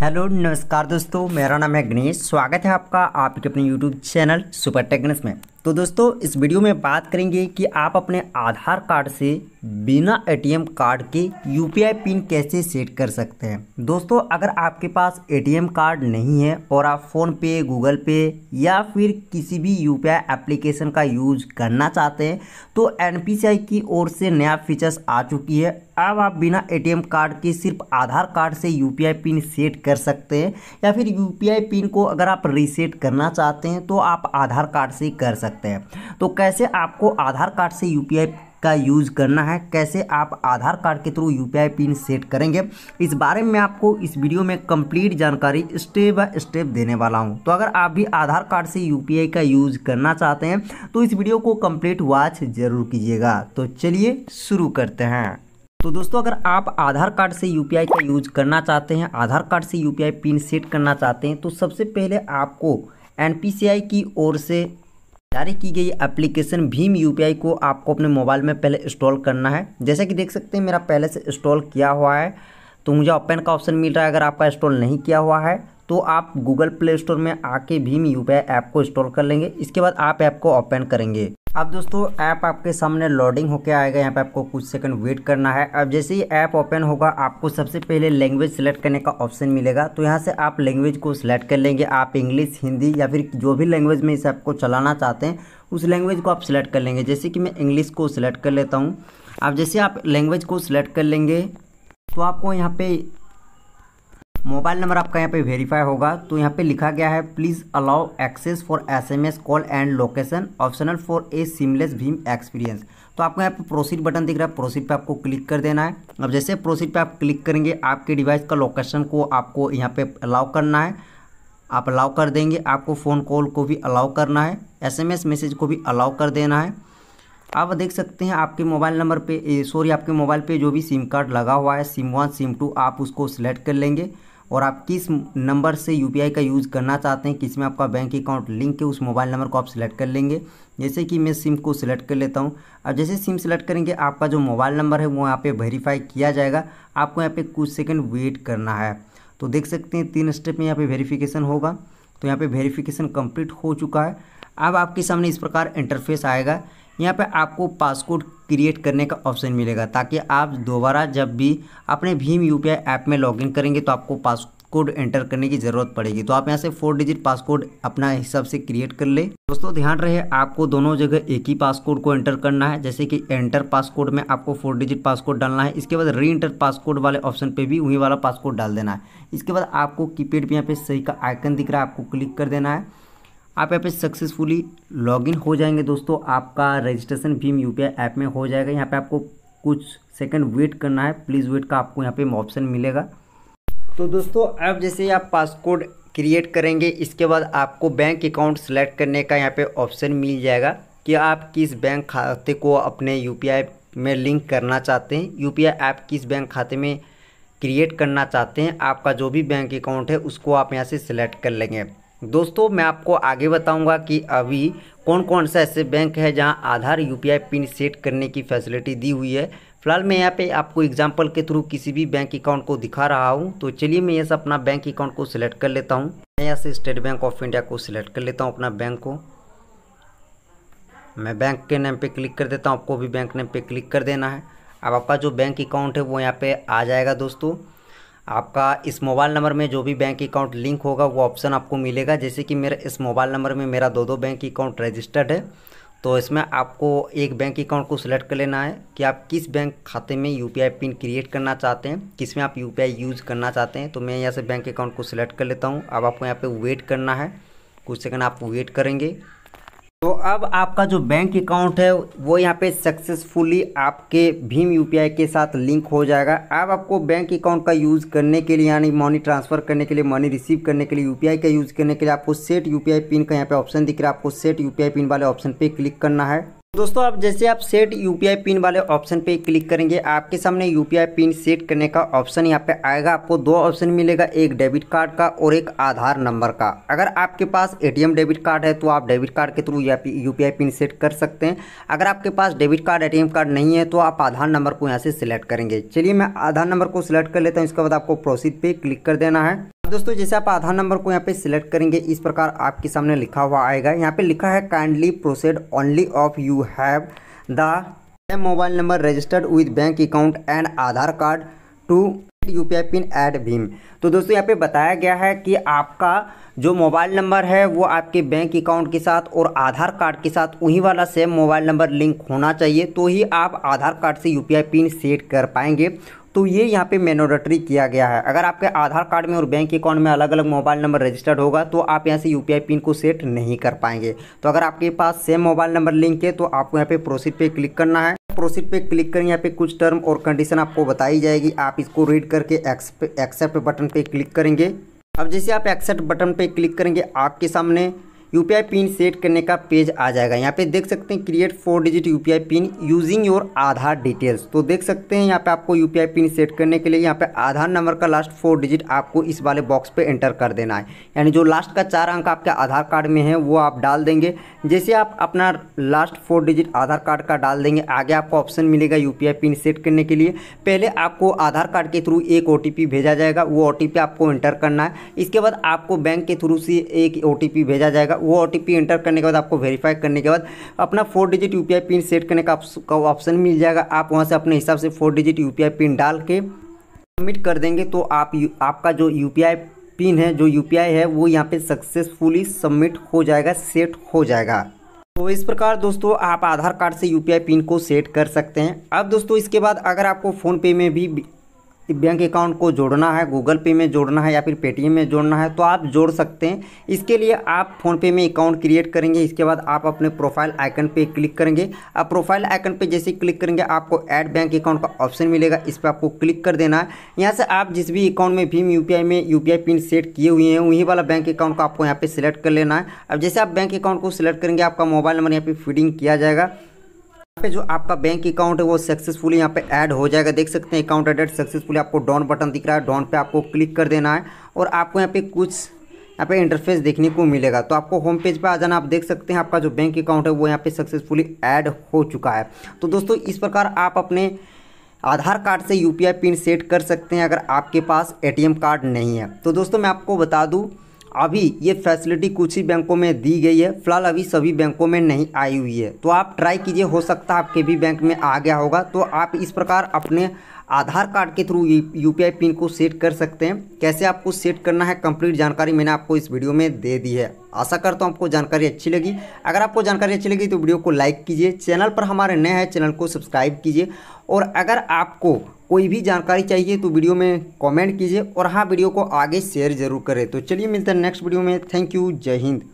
hello नमस्कार दोस्तों मेरा नाम है गणेश स्वागत है आपका आपके अपने यूट्यूब चैनल सुपर टेक्निक्स में तो दोस्तों इस वीडियो में बात करेंगे कि आप अपने आधार कार्ड से बिना एटीएम कार्ड के यूपीआई पिन कैसे सेट कर सकते हैं दोस्तों अगर आपके पास एटीएम कार्ड नहीं है और आप फ़ोन पे गूगल पे या फिर किसी भी यूपीआई एप्लीकेशन का यूज करना चाहते हैं तो एनपीसीआई की ओर से नया फीचर्स आ चुकी है अब आप बिना एटीएम कार्ड के सिर्फ आधार कार्ड से यूपीआई पिन सेट कर सकते हैं या फिर यूपीआई पिन को अगर आप रीसेट करना चाहते हैं तो आप आधार कार्ड से कर सकते हैं तो कैसे आपको आधार कार्ड से यूपीआई का यूज़ करना है कैसे आप आधार कार्ड के थ्रू यूपीआई पिन सेट करेंगे इस बारे में आपको इस वीडियो में कंप्लीट जानकारी स्टेप बाय स्टेप देने वाला हूं तो अगर आप भी आधार कार्ड से यूपीआई का यूज़ करना चाहते हैं तो इस वीडियो को कंप्लीट वॉच ज़रूर कीजिएगा तो चलिए शुरू करते हैं तो दोस्तों अगर आप आधार कार्ड से यू का यूज करना चाहते हैं आधार कार्ड से यू पिन सेट करना चाहते हैं तो सबसे पहले आपको एन की ओर से जारी की गई एप्लीकेशन भीम यू को आपको अपने मोबाइल में पहले इंस्टॉल करना है जैसा कि देख सकते हैं मेरा पहले से इंस्टॉल किया हुआ है तो मुझे ओपन का ऑप्शन मिल रहा है अगर आपका इंस्टॉल नहीं किया हुआ है तो आप गूगल प्ले स्टोर में आके भीम यू ऐप को इंस्टॉल कर लेंगे इसके बाद आप ऐप को ओपन करेंगे अब दोस्तों ऐप आपके सामने लोडिंग होकर आएगा यहाँ पे आपको कुछ सेकंड वेट करना है अब जैसे ही ऐप ओपन होगा आपको सबसे पहले लैंग्वेज सेलेक्ट करने का ऑप्शन मिलेगा तो यहाँ से आप लैंग्वेज को सिलेक्ट कर लेंगे आप इंग्लिश हिंदी या फिर जो भी लैंग्वेज में इस ऐप को चलाना चाहते हैं उस लैंग्वेज को आप सिलेक्ट कर लेंगे जैसे कि मैं इंग्लिश को सिलेक्ट कर लेता हूँ अब जैसे आप लैंग्वेज को सिलेक्ट कर लेंगे तो आपको यहाँ पे मोबाइल नंबर आपका यहाँ पे वेरीफाई होगा तो यहाँ पे लिखा गया है please allow access for SMS call and location optional for a seamless भीम एक्सपीरियंस तो आपको यहाँ पे प्रोसीड बटन दिख रहा है प्रोसीड पे आपको क्लिक कर देना है अब जैसे प्रोसीड पे आप क्लिक करेंगे आपके डिवाइस का लोकेशन को आपको यहाँ पे अलाउ करना है आप अलाउ कर देंगे आपको फ़ोन कॉल को भी अलाउ करना है एस मैसेज को भी अलाउ कर देना है आप देख सकते हैं आपके मोबाइल नंबर पे सॉरी आपके मोबाइल पे जो भी सिम कार्ड लगा हुआ है सिम वन सिम टू आप उसको सिलेक्ट कर लेंगे और आप किस नंबर से यू का यूज़ करना चाहते हैं किस में आपका बैंक अकाउंट लिंक है उस मोबाइल नंबर को आप सिलेक्ट कर लेंगे जैसे कि मैं सिम को सिलेक्ट कर लेता हूं अब जैसे सिम सिलेक्ट करेंगे आपका जो मोबाइल नंबर है वो यहाँ पे वेरीफाई किया जाएगा आपको यहाँ पे कुछ सेकंड वेट करना है तो देख सकते हैं तीन स्टेप में यहाँ पे वेरिफिकेशन होगा तो यहाँ पे वेरिफिकेशन कंप्लीट हो चुका है अब आपके सामने इस प्रकार इंटरफेस आएगा यहाँ पे आपको पासकोड क्रिएट करने का ऑप्शन मिलेगा ताकि आप दोबारा जब भी अपने भीम यू ऐप में लॉगिन करेंगे तो आपको पासकोड एंटर करने की ज़रूरत पड़ेगी तो आप यहाँ से फोर डिजिट पासकोड अपना हिसाब से क्रिएट कर ले दोस्तों ध्यान रहे आपको दोनों जगह एक ही पासकोड को एंटर करना है जैसे कि एंटर पासकोड में आपको फोर डिजिट पासकोड डालना है इसके बाद री एंटर पासकोड वाले ऑप्शन पे भी वहीं वाला पासकोड डाल देना है इसके बाद आपको कीपैड पर यहाँ पे सही का आइकन दिख रहा है आपको क्लिक कर देना है आप यहाँ पे सक्सेसफुली लॉगिन हो जाएंगे दोस्तों आपका रजिस्ट्रेशन भीम यू ऐप में हो जाएगा यहाँ पे आपको कुछ सेकंड वेट करना है प्लीज़ वेट का आपको यहाँ पे ऑप्शन मिलेगा तो दोस्तों अब जैसे आप पासकोड क्रिएट करेंगे इसके बाद आपको बैंक अकाउंट सेलेक्ट करने का यहाँ पर ऑप्शन मिल जाएगा कि आप किस बैंक खाते को अपने यू में लिंक करना चाहते हैं यू ऐप किस बैंक खाते में क्रिएट करना चाहते हैं आपका जो भी बैंक अकाउंट है उसको आप यहाँ से सिलेक्ट कर लेंगे दोस्तों मैं आपको आगे बताऊंगा कि अभी कौन कौन सा ऐसे बैंक है जहां आधार यूपीआई पिन सेट करने की फैसिलिटी दी हुई है फिलहाल मैं यहाँ पे आपको एग्जांपल के थ्रू किसी भी बैंक अकाउंट को दिखा रहा हूँ तो चलिए मैं यहाँ से अपना बैंक अकाउंट को सिलेक्ट कर लेता हूँ मैं यहाँ से स्टेट बैंक ऑफ इंडिया को सिलेक्ट कर लेता हूँ अपना बैंक को मैं बैंक के नेम पर क्लिक कर देता हूँ आपको भी बैंक नेम पर क्लिक कर देना है अब आपका जो बैंक अकाउंट है वो यहाँ पर आ जाएगा दोस्तों आपका इस मोबाइल नंबर में जो भी बैंक अकाउंट लिंक होगा वो ऑप्शन आपको मिलेगा जैसे कि मेरे इस मोबाइल नंबर में मेरा दो दो बैंक अकाउंट रजिस्टर्ड है तो इसमें आपको एक बैंक अकाउंट को सिलेक्ट कर लेना है कि आप किस बैंक खाते में यू पिन क्रिएट करना चाहते हैं किस में आप यू यूज़ करना चाहते हैं तो मैं यहाँ से बैंक अकाउंट को सिलेक्ट कर लेता हूँ अब आपको यहाँ पर वेट करना है कुछ सेकेंड आप वेट करेंगे तो अब आपका जो बैंक अकाउंट है वो यहाँ पे सक्सेसफुली आपके भीम यू के साथ लिंक हो जाएगा अब आपको बैंक अकाउंट का यूज़ करने के लिए यानी मनी ट्रांसफ़र करने के लिए मनी रिसीव करने के लिए यू का यूज़ करने के लिए आपको सेट यू पिन का यहाँ पे ऑप्शन दिख रहा है आपको सेट यू पिन वाले ऑप्शन पे क्लिक करना है दोस्तों आप जैसे आप सेट यूपीआई पिन वाले ऑप्शन पे क्लिक करेंगे आपके सामने यूपीआई पिन सेट करने का ऑप्शन यहाँ पे आएगा आपको दो ऑप्शन मिलेगा एक डेबिट कार्ड का और एक आधार नंबर का अगर आपके पास एटीएम डेबिट कार्ड है तो आप डेबिट कार्ड के through U P pin set कर सकते हैं अगर आपके पास डेबिट कार्ड ए कार्ड नहीं है तो आप आधार नंबर को यहाँ से सिलेक्ट करेंगे चलिए मैं आधार नंबर को सिलेक्ट कर लेता हूँ इसके बाद आपको प्रोसीड पे क्लिक कर देना है दोस्तों जैसे आप आधार नंबर को यहाँ पे सिलेक्ट करेंगे इस प्रकार आपके सामने लिखा हुआ आएगा यहाँ पे लिखा है kindly proceed only of you have the same mobile number registered with bank account and Aadhaar card to U P I pin add भीम तो दोस्तों यहाँ पे बताया गया है कि आपका जो मोबाइल नंबर है वो आपके बैंक अकाउंट के साथ और आधार कार्ड के साथ वहीं वाला सेम मोबाइल नंबर लिंक होना चाहिए तो ही आप आधार कार्ड से U P I pin set कर पाएंगे तो ये यहाँ पे मेनोरेटरी किया गया है अगर आपके आधार कार्ड में और बैंक अकाउंट में अलग अलग मोबाइल नंबर रजिस्टर्ड होगा तो आप यहाँ से यू पिन को सेट नहीं कर पाएंगे तो अगर आपके पास सेम मोबाइल नंबर लिंक है तो आपको यहाँ पे प्रोसीड पे क्लिक करना है प्रोसीड पे क्लिक करें यहाँ पे कुछ टर्म और कंडीशन आपको बताई जाएगी आप इसको रीड करके एक्सेप्ट बटन पे क्लिक करेंगे अब जैसे आप एक्सेप्ट बटन पे क्लिक करेंगे आपके सामने यू पिन सेट करने का पेज आ जाएगा यहाँ पे देख सकते हैं create four digit U pin using your Aadhaar details तो देख सकते हैं यहाँ पे आपको यू पिन सेट करने के लिए यहाँ पे आधार नंबर का लास्ट फोर डिजिट आपको इस वाले बॉक्स पे एंटर कर देना है यानी जो लास्ट का चार अंक आपके आधार कार्ड में है वो आप डाल देंगे जैसे आप अपना last four digit Aadhaar card का डाल देंगे आगे आपको ऑप्शन मिलेगा यू पिन सेट करने के लिए पहले आपको आधार कार्ड के थ्रू एक ओ भेजा जाएगा वो ओ आपको एंटर करना है इसके बाद आपको बैंक के थ्रू से एक ओ भेजा जाएगा वो ओ एंटर करने के बाद आपको वेरीफाई करने के बाद अपना four digit U pin set करने का ऑप्शन मिल जाएगा आप वहाँ से अपने हिसाब से फोर डिजिट यू पिन डाल के सबमिट कर देंगे तो आप आपका जो यू पिन है जो यू है वो यहाँ पे सक्सेसफुली सबमिट हो जाएगा सेट हो जाएगा तो इस प्रकार दोस्तों आप आधार कार्ड से यू पिन को सेट कर सकते हैं अब दोस्तों इसके बाद अगर आपको फ़ोनपे में भी बैंक अकाउंट को जोड़ना है गूगल पे में जोड़ना है या फिर पेटीएम में जोड़ना है तो आप जोड़ सकते हैं इसके लिए आप फ़ोनपे में अकाउंट क्रिएट करेंगे इसके बाद आप अपने प्रोफाइल आइकन पे क्लिक करेंगे आप प्रोफाइल आइकन पे जैसे क्लिक करेंगे आपको ऐड बैंक अकाउंट का ऑप्शन मिलेगा इस पर आपको क्लिक कर देना है यहाँ से आप जिस भी अकाउंट में भीम यू में यू पिन सेट किए हुए हैं वहीं वाला बैंक अकाउंट को आपको यहाँ पर सिलेक्ट कर लेना है अब जैसे आप बैंक अकाउंट को सिलेक्ट करेंगे आपका मोबाइल नंबर यहाँ पर फीडिंग किया जाएगा पे जो आपका बैंक अकाउंट है वो सक्सेसफुली यहाँ पे ऐड हो जाएगा देख सकते हैं अकाउंट एडेड सक्सेसफुली आपको डॉन बटन दिख रहा है डॉन पे आपको क्लिक कर देना है और आपको यहाँ पे कुछ यहाँ पे इंटरफेस देखने को मिलेगा तो आपको होम पेज पे आ जाना आप देख सकते हैं आपका जो बैंक अकाउंट है वो यहाँ पे सक्सेसफुली ऐड हो चुका है तो दोस्तों इस प्रकार आप अपने आधार कार्ड से यू पिन सेट कर सकते हैं अगर आपके पास ए कार्ड नहीं है तो दोस्तों मैं आपको बता दूँ अभी ये फैसिलिटी कुछ ही बैंकों में दी गई है फिलहाल अभी सभी बैंकों में नहीं आई हुई है तो आप ट्राई कीजिए हो सकता है आपके भी बैंक में आ गया होगा तो आप इस प्रकार अपने आधार कार्ड के थ्रू यू पी पिन को सेट कर सकते हैं कैसे आपको सेट करना है कंप्लीट जानकारी मैंने आपको इस वीडियो में दे दी है आशा करता हूँ आपको जानकारी अच्छी लगी अगर आपको जानकारी अच्छी लगी तो वीडियो को लाइक कीजिए चैनल पर हमारे नए हैं चैनल को सब्सक्राइब कीजिए और अगर आपको कोई भी जानकारी चाहिए तो वीडियो में कमेंट कीजिए और हाँ वीडियो को आगे शेयर जरूर करें तो चलिए मिलते हैं नेक्स्ट वीडियो में थैंक यू जय हिंद